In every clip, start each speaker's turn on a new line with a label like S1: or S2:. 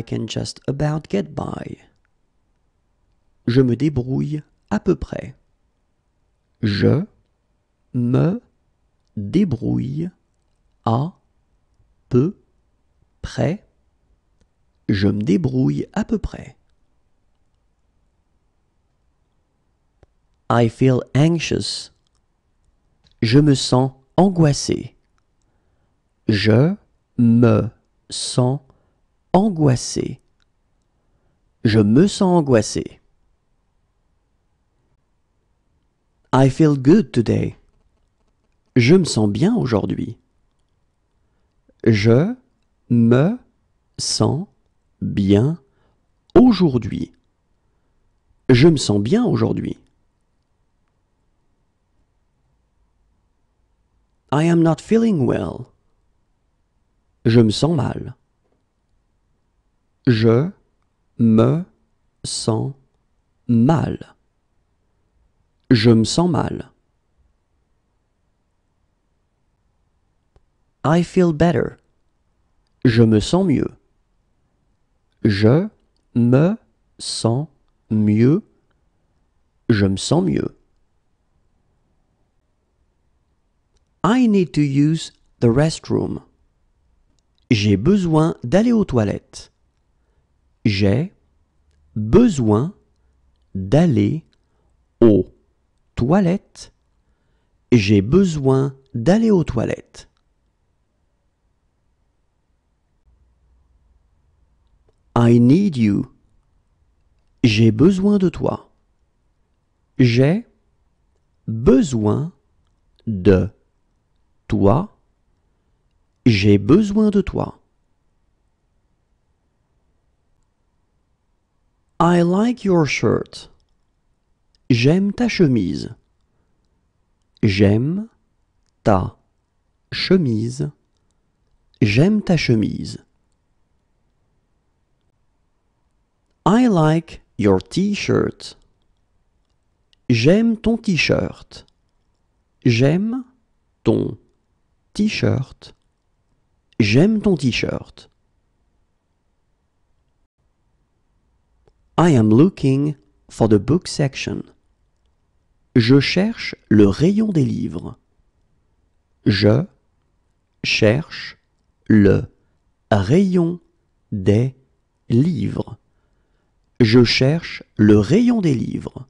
S1: can just about get by. Je me débrouille à peu près. Je me débrouille à peu près. Je me débrouille à peu près. I feel anxious. Je me sens angoissé. Je me sens angoissé. Je me sens angoissé. I feel good today. Je me sens bien aujourd'hui. Je me sens bien aujourd'hui. Je me sens bien aujourd'hui. I am not feeling well. Je me sens mal. Je me sens mal. Je me sens mal. I feel better. Je me sens mieux. Je me sens mieux. Je me sens mieux. I need to use the restroom. J'ai besoin d'aller aux toilettes. J'ai besoin d'aller aux toilettes. J'ai besoin d'aller aux toilettes. I need you. J'ai besoin de toi. J'ai besoin de toi. J'ai besoin de toi. I like your shirt. J'aime ta chemise. J'aime ta chemise. J'aime ta chemise. I like your t-shirt. J'aime ton t-shirt. J'aime ton t-shirt. J'aime ton t-shirt. I am looking for the book section. Je cherche le rayon des livres. Je cherche le rayon des livres. Je cherche le rayon des livres.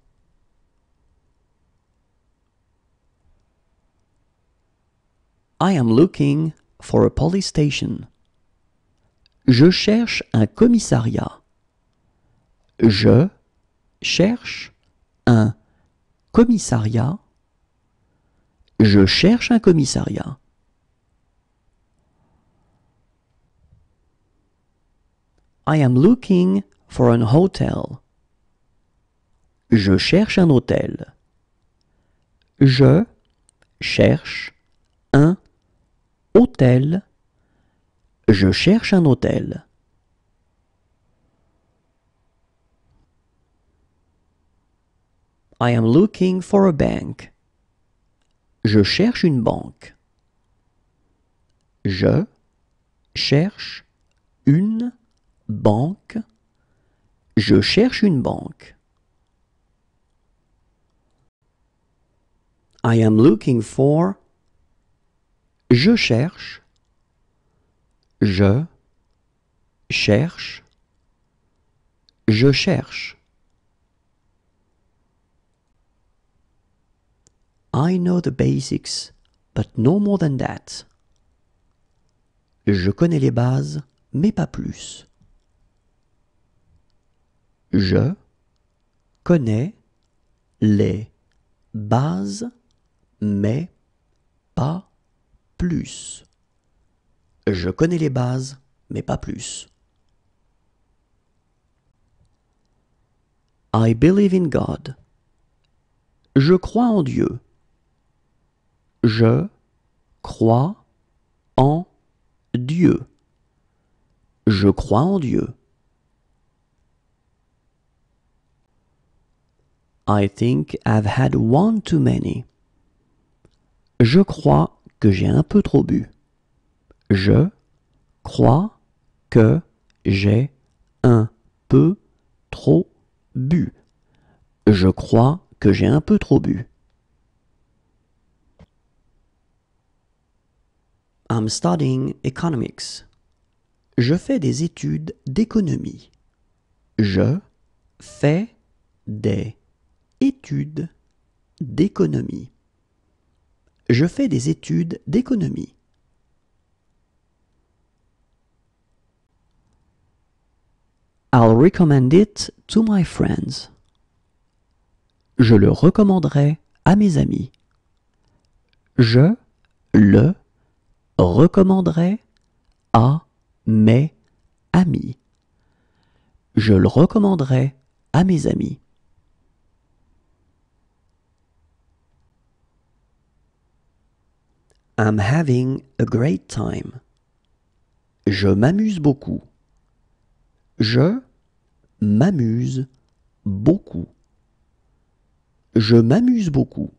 S1: I am looking for a police station. Je cherche un commissariat. Je cherche un commissariat. Je cherche un commissariat. I am looking for an hotel. Je cherche un hôtel. Je cherche un hôtel. Je cherche un hôtel. I am looking for a bank. Je cherche une banque. Je cherche une banque. Je cherche une banque. I am looking for. Je cherche. Je cherche. Je cherche. I know the basics, but no more than that. Je connais les bases, mais pas plus. Je connais les bases, mais pas plus. Je connais les bases, mais pas plus. I believe in God. Je crois en Dieu. Je crois en Dieu. Je crois en Dieu. I think I've had one too many. Je crois que j'ai un peu trop bu. Je crois que j'ai un peu trop bu. Je crois que j'ai un peu trop bu. I'm studying economics. Je fais des études d'économie. Je fais des études d'économie. Je fais des études d'économie. I'll recommend it to my friends. Je le recommanderai à mes amis. Je le recommanderais à mes amis. Je le recommanderais à mes amis. I'm having a great time. Je m'amuse beaucoup. Je m'amuse beaucoup. Je m'amuse beaucoup.